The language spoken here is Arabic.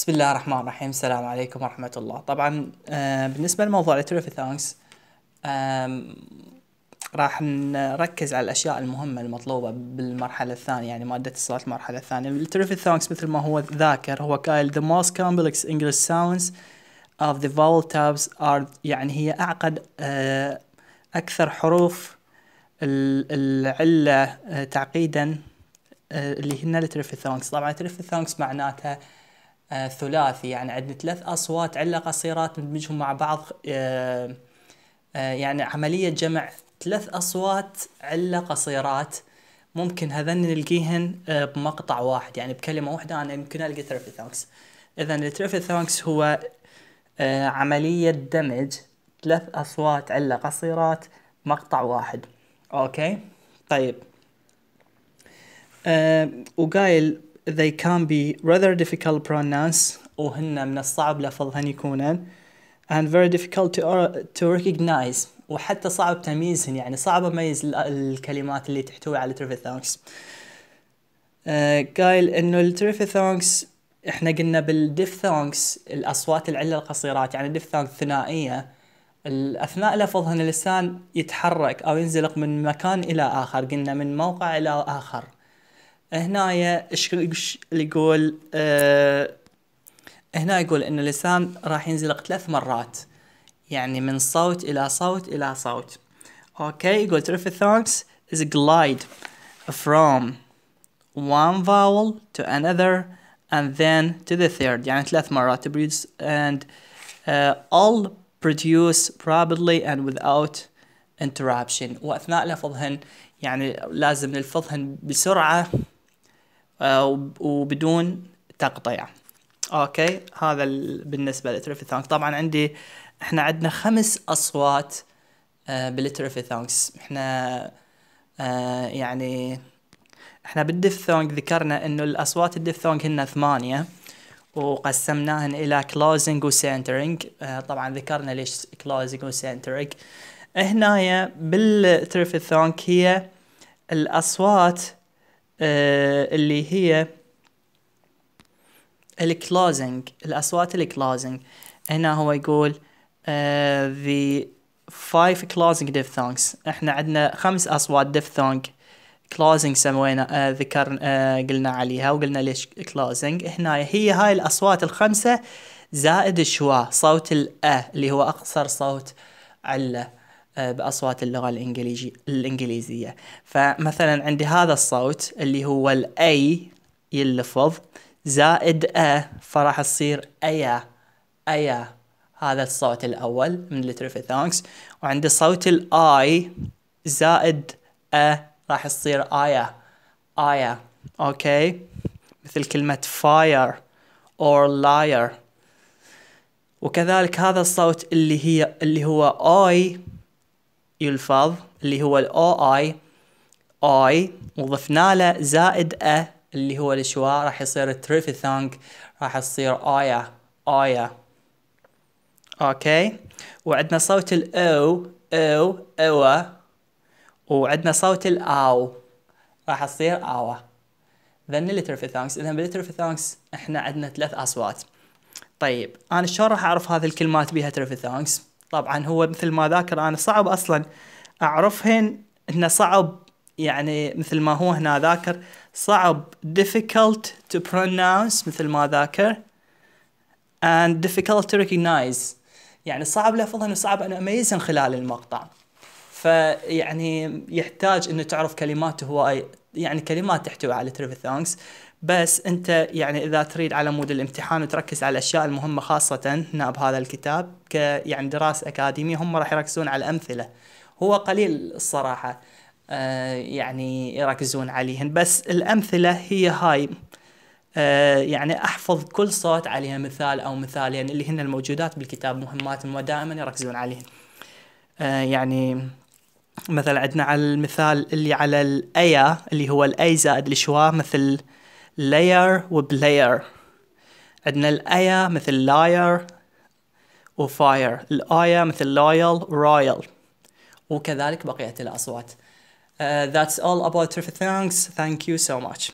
بسم الله الرحمن الرحيم السلام عليكم ورحمة الله طبعا آه، بالنسبة لموضوع التريف ثانكس راح نركز على الأشياء المهمة المطلوبة بالمرحلة الثانية يعني مادة الصلاة المرحلة الثانية التريف ثانكس مثل ما هو ذاكر هو قايل the most complex English sounds of the vowel tabs are يعني هي أعقد آه، أكثر حروف العلة آه، تعقيدا اللي هن التريف ثانكس طبعا التريف ثانكس معناتها آه، ثلاثي يعني عندنا ثلاث أصوات علة قصيرات ندمجهم مع بعض آه، آه، يعني عملية جمع ثلاث أصوات علة قصيرات ممكن هذن نلقيهن بمقطع واحد يعني بكلمة واحدة أنا يمكن ألقي تريفيثانكس إذا التريفيثانكس هو عملية دمج ثلاث أصوات علة قصيرات مقطع واحد أوكي طيب أه وقايل they can be rather difficult to pronounce وهن من الصعب لفظهن يكونن and very difficult to, to recognize وحتى صعب تمييزهن يعني صعب اميز الكلمات اللي تحتوي على تريفيثونكس آه، قايل انه التريفيثونكس احنا قلنا بالديفثونكس الاصوات العله القصيرات يعني ديفثونك ثنائيه اثناء لفظهن اللسان يتحرك او ينزلق من مكان الى اخر قلنا من موقع الى اخر هنايا ايش يقول أه هنا يقول ان اللسان راح ينزلق ثلاث مرات يعني من صوت الى صوت الى صوت اوكي يقول terrific thongs is glide from one vowel to another and then to the third يعني ثلاث مرات produce and uh, all produce probably and without interruption واثناء لفظهن يعني لازم نلفظهن بسرعه آه، وبدون تقطيع اوكي هذا بالنسبه للتريفي ثانكس طبعا عندي احنا عندنا خمس اصوات آه، بالتريفي ثانكس احنا آه، يعني احنا ثونج ذكرنا انه الاصوات ثونج هن ثمانيه وقسمناهن الى كلوزنج وسنترنج طبعا ذكرنا ليش كلوزنج وسنترنج هنايا بالتريفي ثونج هي الاصوات آه، اللي هي الكلوزنج الأصوات الكلوزنج هنا هو يقول آه، the five closing diphthongs احنا عندنا خمس أصوات ديفثونج كلوزنج سمينا ذكر قلنا عليها وقلنا ليش كلوزنج هنا هي هاي الأصوات الخمسة زائد شوا صوت الأ اللي هو أقصر صوت علّة آه، باصوات اللغه الانجليزي الانجليزيه فمثلا عندي هذا الصوت اللي هو الاي يلفظ زائد ا فراح تصير ايا ايا هذا الصوت الاول من لترفي ثانكس وعندي صوت الاي زائد ا راح تصير ايا ايا اوكي مثل كلمه fire or liar وكذلك هذا الصوت اللي هي اللي هو اي يلفظ اللي هو O I I وضفنا له زائد ا اللي هو الشواء راح يصير تريفيثانك راح تصير ايا ايا اوكي وعندنا صوت O او اوا وعندنا صوت أو راح تصير اوا ذن الترفي ثانكس اذا بالترفي ثانكس احنا عندنا ثلاث اصوات طيب انا شلون راح اعرف هذه الكلمات بها ترفي ثانكس طبعا هو مثل ما ذاكر انا صعب اصلا اعرفهن انه صعب يعني مثل ما هو هنا ذاكر صعب difficult to pronounce مثل ما ذاكر and difficult to recognize يعني صعب لفظهن وصعب ان اميزهن خلال المقطع فيعني يحتاج انه تعرف كلمات هواي يعني كلمات تحتوي على تريفي ثانكس بس انت يعني اذا تريد على مود الامتحان وتركز على الاشياء المهمه خاصه هنا بهذا الكتاب ك يعني دراسه اكاديميه هم راح يركزون على الامثله هو قليل الصراحه آه يعني يركزون عليهن بس الامثله هي هاي آه يعني احفظ كل صوت عليها مثال او مثالين يعني اللي هن الموجودات بالكتاب مهمات ودائما يركزون عليهن آه يعني مثلا عندنا على المثال اللي على الايا اللي هو الاي زائد الشوا مثل layer وبلاير عندنا الايا مثل liar وفاير الايا مثل loyal royal وكذلك بقية الأصوات uh, That's all about Thanks Thank you so much